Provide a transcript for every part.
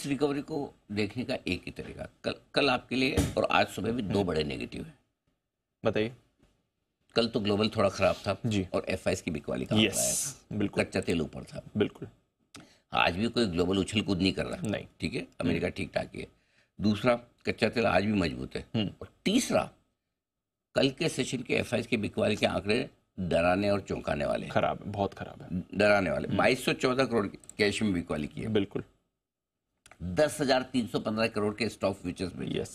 इस रिकवरी को देखने का एक ही तरीका कल कल आपके लिए और आज सुबह भी दो हम्म। बड़े नेगेटिव हैं बताइए कल तो ग्लोबल थोड़ा खराब था जी और एफ की बिकवाली का yes, बिल्कुल कच्चा तेल ऊपर था बिल्कुल आज भी कोई ग्लोबल उछल कूद नहीं कर रहा नहीं ठीक है हम्म। अमेरिका ठीक ठाक ही है दूसरा कच्चा तेल आज भी मजबूत है हम्म। और तीसरा कल के सेशन के एफ के बिकवाली के आंकड़े डराने और चौंकाने वाले खराब बहुत खराब है डराने वाले बाईस सौ चौदह करोड़ कैश में बिकवाली की है बिल्कुल दस हजार तीन सौ पंद्रह करोड़ के स्टॉक फ्यूचर्स में यस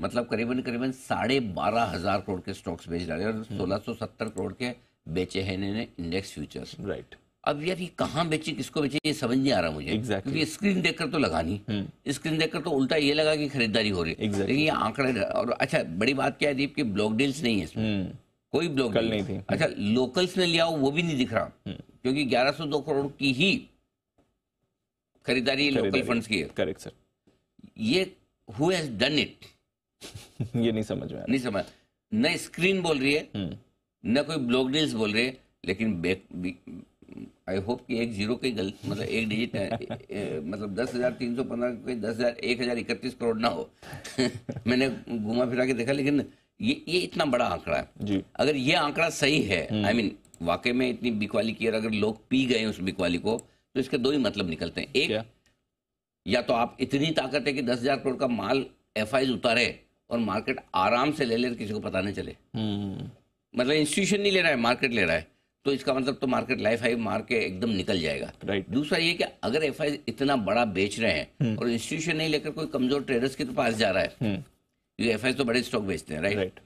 मतलब करीबन करीबन साढ़े बारह हजार करोड़ के स्टॉक्स बेच डाले और हम्म। सोलह सौ सत्तर करोड़ के बेचे हैं इन्होंने इंडेक्स फ्यूचर्स राइट अब यार ये कहाँ बेचे किसको बेचे ये समझ नहीं आ रहा मुझे exactly. क्योंकि स्क्रीन देखकर तो लगा नहीं स्क्रीन हम्म। देखकर तो उल्टा ये लगा कि खरीदारी हो रही है exactly. लेकिन ये आंकड़े और अच्छा बड़ी बात क्या है दीप की ब्लॉक डील्स नहीं है इसमें हम्म। कोई ब्लॉक डील नहीं थी अच्छा लोकल्स ने लिया वो भी नहीं दिख रहा क्योंकि दो करोड़ की ही खरीदारी लोकल फंड्स की है करेक्ट सर ये हु हैज डन इट ये नहीं समझ में नहीं समझ न स्क्रीन बोल रही है हम्म। न कोई ब्लॉग डील्स बोल रहे लेकिन आई होप कि एक जीरो की गलत मतलब एक डिजिट है मतलब दस हजार तीन सौ पंद्रह दस हजार एक हजार इकतीस करोड़ ना हो मैंने घुमा फिरा के देखा लेकिन ये ये इतना बड़ा आंकड़ा है जी। अगर ये आंकड़ा सही है आई हम्म। मीन वाकई में इतनी बिकवाली की अगर लोग पी गए उस बिकवाली को तो इसके दो ही मतलब निकलते हैं एक क्या? या तो आप इतनी ताकत है कि दस हजार करोड़ का माल एफ उतारे और मार्केट आराम से ले ले किसी को पता नहीं चले हम्म। मतलब इंस्टीट्यूशन नहीं ले रहा है मार्केट ले रहा है तो इसका मतलब तो मार्केट लाइफ हाई मार के एकदम निकल जाएगा राइट दूसरा ये कि अगर एफ इतना बड़ा बेच रहे हैं हम्म। और इंस्टीट्यूशन नहीं लेकर कोई कमजोर ट्रेडर्स के तो पास जा रहा है क्योंकि हम्म। एफ तो बड़े स्टॉक बेचते हैं राइट, right.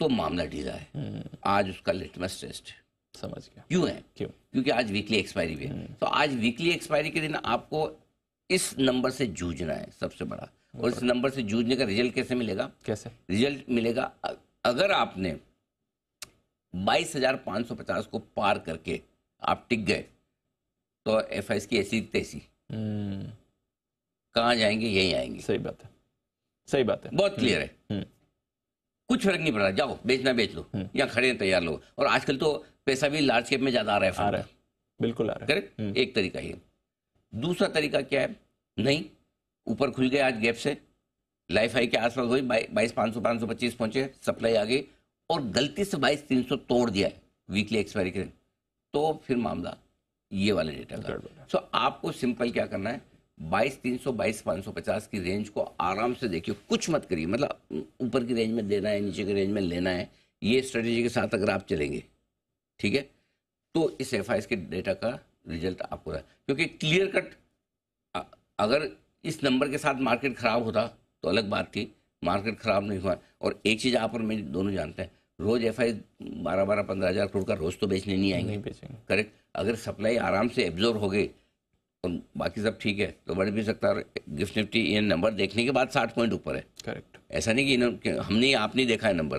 तो मामला ढीला है आज उसका लिटमस टेस्ट है समझ गया क्यों है क्यों क्योंकि आज वीकली एक्सपायरी भी है हम्म। तो आज वीकली एक्सपायरी के दिन आपको इस नंबर से जूझना है सबसे बड़ा और तो इस नंबर से जूझने का रिजल्ट कैसे मिलेगा कैसे रिजल्ट मिलेगा अगर आपने बाईस हजार पाँच सौ पचास को पार करके आप टिक गए तो एफ आई की ऐसी तैसी हम्म। कहाँ जाएंगे यही आएंगे सही बात है सही बात है बहुत क्लियर है हम्म। कुछ फर्क नहीं पड़ रहा जाओ बेचना बेच लो यहाँ खड़े हैं तैयार लोग और आजकल तो पैसा भी लार्ज कैप में ज्यादा आ रहा है आ रहा है बिल्कुल आ रहा है करेक्ट हम्म। एक तरीका ये दूसरा तरीका क्या है नहीं ऊपर खुल गए आज गैप से लाइफ हाई के आसपास हुई बाईस पाँच सौ पाँच सौ पच्चीस पहुंचे सप्लाई आ गई और गलती से बाईस तीन सौ तोड़ दिया है वीकली एक्सपायरी के तो फिर मामला ये वाला डेटा सो आपको सिंपल क्या करना है बाईस तीन सौ बाईस पाँच सौ पचास की रेंज को आराम से देखिए कुछ मत करिए मतलब ऊपर की रेंज में देना है नीचे की रेंज में लेना है ये स्ट्रेटेजी के साथ अगर आप चलेंगे ठीक है तो इस एफ के डेटा का रिजल्ट आपको रहा क्योंकि क्लियर कट अगर इस नंबर के साथ मार्केट खराब होता तो अलग बात थी मार्केट खराब नहीं हुआ और एक चीज़ आप और मैं दोनों जानते हैं रोज एफ आई बारह बारह पंद्रह हज़ार करोड़ का रोज तो बेचने नहीं आएंगे करेक्ट अगर सप्लाई आराम से एब्जॉर्व हो गई और तो बाकी सब ठीक है तो बढ़ भी सकता है गिफ्ट निफ्टी ये नंबर देखने के बाद साठ पॉइंट ऊपर है करेक्ट ऐसा नहीं कि, न, हमने आपने देखा है नंबर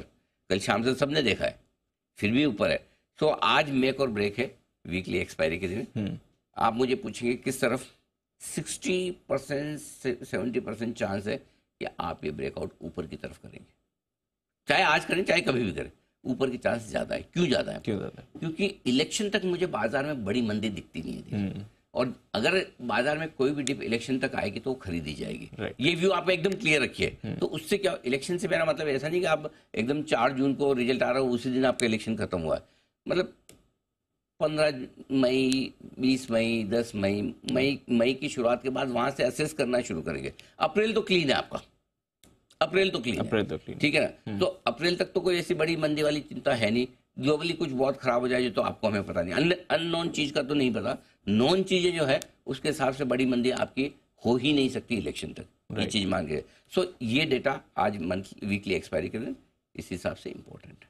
कल शाम से सबने देखा है फिर भी ऊपर है तो आज मेक और ब्रेक है वीकली एक्सपायरी के दिन हम्म। आप मुझे पूछेंगे किस तरफ sixty percent seventy percent chance है कि आप ये ब्रेकआउट ऊपर की तरफ करेंगे चाहे आज करें चाहे कभी भी करें ऊपर की चांस ज्यादा है क्यों ज्यादा है क्यों ज्यादा क्योंकि इलेक्शन तक मुझे बाजार में बड़ी मंदी दिखती नहीं है हम्म। और अगर बाजार में कोई भी डिप इलेक्शन तक आएगी तो वो खरीदी जाएगी right. ये व्यू आप एकदम क्लियर रखिए हम्म। तो उससे क्या इलेक्शन से मेरा मतलब ऐसा नहीं कि आप एकदम चार जून को रिजल्ट आ रहा हो उसी दिन आपका इलेक्शन खत्म हुआ है मतलब पंद्रह मई बीस मई दस मई मई मई की शुरुआत के बाद वहां से असेस करना शुरू करेंगे अप्रैल तो क्लीन है आपका अप्रैल तो क्लीन अप्रैल तो क्लीन ठीक है ना हम्म। तो अप्रैल तक तो कोई ऐसी बड़ी मंदी वाली चिंता है नहीं ग्लोबली कुछ बहुत खराब हो जाए जो तो आपको हमें पता नहीं अननोन चीज का तो नहीं पता नॉन चीजें जो है उसके हिसाब से बड़ी मंदी आपकी हो ही नहीं सकती इलेक्शन तक ये चीज मान गए सो ये डेटा आज मंथ वीकली एक्सपायरी के दिन इस हिसाब से इंपॉर्टेंट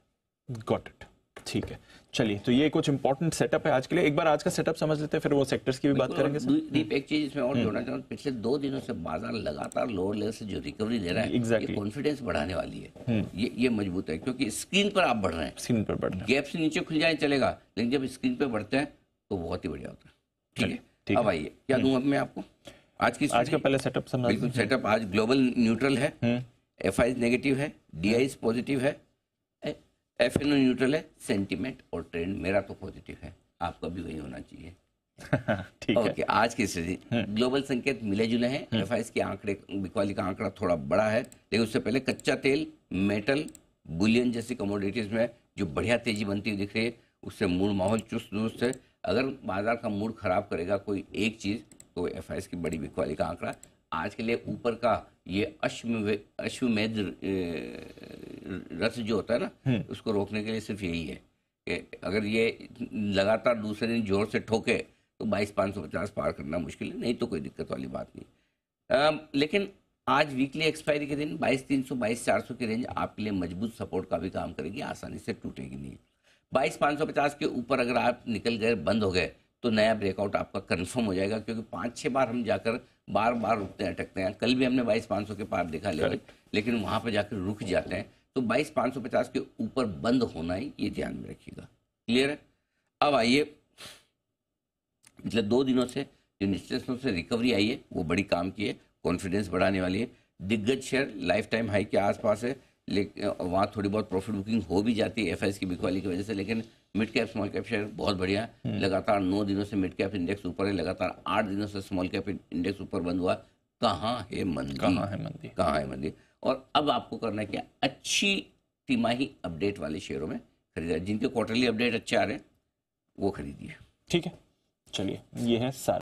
गॉट इट ठीक है चलिए तो ये कुछ इंपॉर्टेंट सेटअप है आज के लिए एक बार आज का सेटअप समझ लेते हैं फिर वो सेक्टर्स की भी बात करेंगे दीप एक चीज इसमें और हम्म। जोड़ना चाहूँ पिछले दो दिनों से बाजार लगातार लोअर लेवल से जो रिकवरी दे रहा है exactly. ये कॉन्फिडेंस बढ़ाने वाली है हम्म। ये ये मजबूत है क्योंकि स्क्रीन पर आप बढ़ रहे हैं स्क्रीन पर बढ़ रहे हैं गैप से नीचे खुल जाए चलेगा लेकिन जब स्क्रीन पर बढ़ते हैं तो बहुत ही बढ़िया होता है ठीक है अब आइए क्या हम्म। दूँ अब मैं आपको आज की आज का पहले सेटअप समझ बिल्कुल सेटअप आज ग्लोबल न्यूट्रल है एफ नेगेटिव है डी पॉजिटिव है एफ एन ओ न्यूट्रल है सेंटीमेंट और ट्रेंड मेरा तो पॉजिटिव है आपका भी वही होना चाहिए ठीक okay, है आज की स्थिति ग्लोबल हाँ। संकेत मिले जुले हैं एफ हाँ। के आंकड़े बिकवाली का आंकड़ा थोड़ा बड़ा है लेकिन उससे पहले कच्चा तेल मेटल बुलियन जैसी कमोडिटीज में जो बढ़िया तेजी बनती हुई दिख रही है उससे मूड माहौल चुस्त दुरुस्त है अगर बाजार का मूड खराब करेगा कोई एक चीज़ तो एफ आई एस की बड़ी बिकवाली का आंकड़ा आज के लिए ऊपर का ये अश्वमेध रस जो होता है ना हम्म। उसको रोकने के लिए सिर्फ यही है कि अगर ये लगातार दूसरे दिन जोर से ठोके तो बाईस पाँच सौ पचास पार करना मुश्किल है नहीं तो कोई दिक्कत वाली बात नहीं आ, लेकिन आज वीकली एक्सपायरी के दिन बाईस तीन सौ बाईस चार सौ की रेंज आपके लिए मजबूत सपोर्ट का भी काम करेगी आसानी से टूटेगी नहीं बाईस पाँच सौ पचास के ऊपर अगर आप निकल गए बंद हो गए तो नया ब्रेकआउट आपका कन्फर्म हो जाएगा क्योंकि पाँच छः बार हम जाकर बार बार रुकते हैं अटकते हैं कल भी हमने बाईस पाँच सौ के पार देखा लेकिन वहाँ पर जाकर रुक जाते हैं तो बाईस पाँच सौ पचास के ऊपर बंद होना ही ये ध्यान में रखिएगा क्लियर है अब आइए पिछले दो दिनों से जो निश्चित से रिकवरी आई है वो बड़ी काम की है कॉन्फिडेंस बढ़ाने वाली है दिग्गज शेयर लाइफ टाइम हाई के आसपास है लेकिन वहाँ थोड़ी बहुत प्रॉफिट बुकिंग हो भी जाती है एफ की बिकवाली की वजह से लेकिन mid cap small cap share बहुत बढ़िया है हम्म। लगातार नौ दिनों से मिड कैप इंडेक्स ऊपर है लगातार आठ दिनों से स्मॉल कैप इंडेक्स ऊपर बंद हुआ कहाँ है मंदी कहाँ है मंदी कहाँ है मंदी और अब आपको करना क्या अच्छी तिमाही अपडेट वाले शेयरों में खरीदा जिनके क्वार्टरली अपडेट अच्छे आ रहे हैं वो खरीदिए ठीक है चलिए ये है सारे